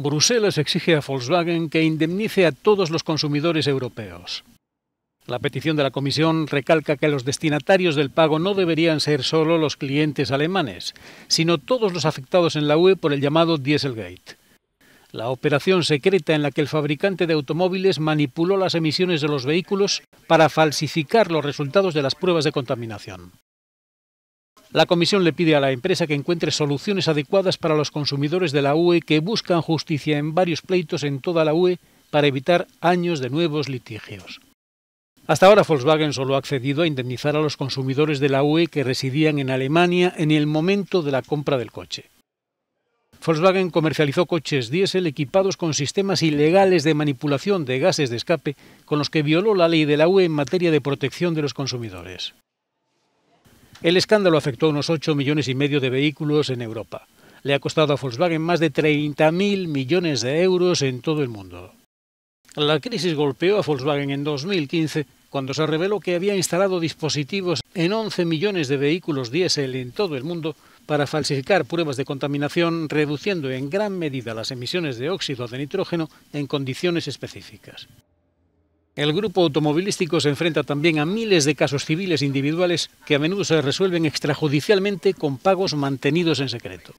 Bruselas exige a Volkswagen que indemnice a todos los consumidores europeos. La petición de la Comisión recalca que los destinatarios del pago no deberían ser solo los clientes alemanes, sino todos los afectados en la UE por el llamado Dieselgate. La operación secreta en la que el fabricante de automóviles manipuló las emisiones de los vehículos para falsificar los resultados de las pruebas de contaminación. La comisión le pide a la empresa que encuentre soluciones adecuadas para los consumidores de la UE que buscan justicia en varios pleitos en toda la UE para evitar años de nuevos litigios. Hasta ahora Volkswagen solo ha accedido a indemnizar a los consumidores de la UE que residían en Alemania en el momento de la compra del coche. Volkswagen comercializó coches diésel equipados con sistemas ilegales de manipulación de gases de escape con los que violó la ley de la UE en materia de protección de los consumidores. El escándalo afectó a unos 8 millones y medio de vehículos en Europa. Le ha costado a Volkswagen más de 30.000 millones de euros en todo el mundo. La crisis golpeó a Volkswagen en 2015 cuando se reveló que había instalado dispositivos en 11 millones de vehículos diésel en todo el mundo para falsificar pruebas de contaminación, reduciendo en gran medida las emisiones de óxido de nitrógeno en condiciones específicas. El grupo automovilístico se enfrenta también a miles de casos civiles individuales que a menudo se resuelven extrajudicialmente con pagos mantenidos en secreto.